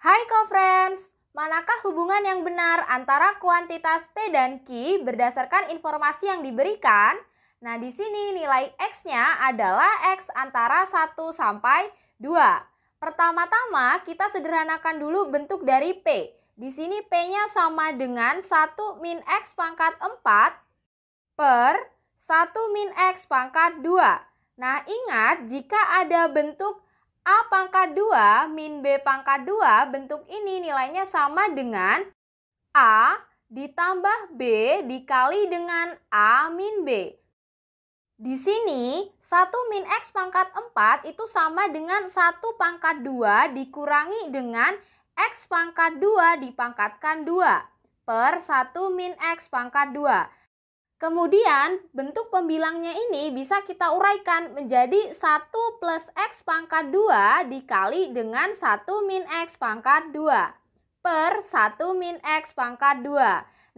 Hai co-friends, manakah hubungan yang benar antara kuantitas P dan Q berdasarkan informasi yang diberikan? Nah, di sini nilai X-nya adalah X antara 1 sampai 2. Pertama-tama kita sederhanakan dulu bentuk dari P. Di sini P-nya sama dengan 1 min X pangkat 4 per 1 min X pangkat 2. Nah, ingat jika ada bentuk A pangkat 2 min B pangkat 2 bentuk ini nilainya sama dengan A ditambah B dikali dengan A min B. Di sini 1 min X pangkat 4 itu sama dengan 1 pangkat 2 dikurangi dengan X pangkat 2 dipangkatkan 2 per 1 min X pangkat 2. Kemudian bentuk pembilangnya ini bisa kita uraikan menjadi 1 plus X pangkat 2 dikali dengan 1 min X pangkat 2 per 1 min X pangkat 2.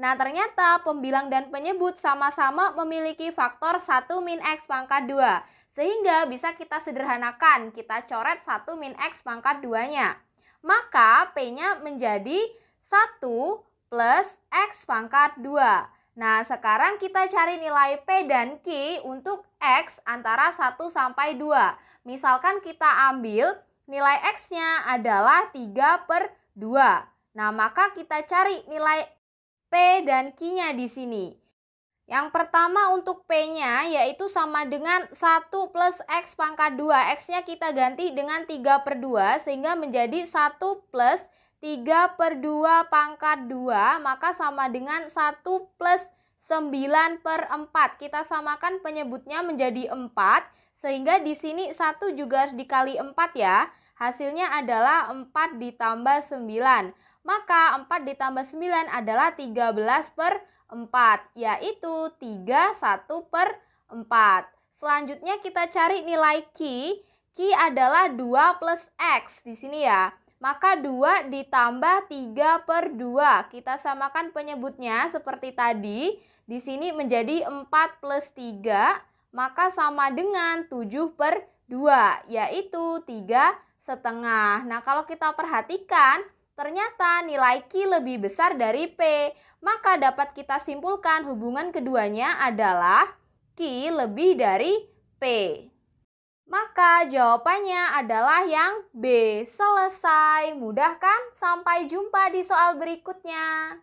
Nah ternyata pembilang dan penyebut sama-sama memiliki faktor 1 min X pangkat 2. Sehingga bisa kita sederhanakan, kita coret 1 min X pangkat 2-nya. Maka P-nya menjadi 1 plus X pangkat 2. Nah, sekarang kita cari nilai P dan Q untuk X antara 1 sampai 2. Misalkan kita ambil nilai X-nya adalah 3 per 2. Nah, maka kita cari nilai P dan Q-nya di sini. Yang pertama untuk P-nya yaitu sama dengan 1 plus X pangkat 2. X-nya kita ganti dengan 3 per 2 sehingga menjadi 1 plus 3 per 2 pangkat 2 maka sama dengan 1 plus 9 per 4. Kita samakan penyebutnya menjadi 4 sehingga di sini 1 juga harus dikali 4 ya. Hasilnya adalah 4 ditambah 9. Maka 4 ditambah 9 adalah 13 per 4 yaitu 3 1 per 4. Selanjutnya kita cari nilai Q. Q adalah 2 plus X di sini ya. Maka 2 ditambah 3 per 2. Kita samakan penyebutnya seperti tadi. Di sini menjadi 4 plus 3. Maka sama dengan 7 per 2. Yaitu 3 setengah. Nah kalau kita perhatikan ternyata nilai Q lebih besar dari P. Maka dapat kita simpulkan hubungan keduanya adalah Q lebih dari P. Maka jawabannya adalah yang B. Selesai. Mudah kan? Sampai jumpa di soal berikutnya.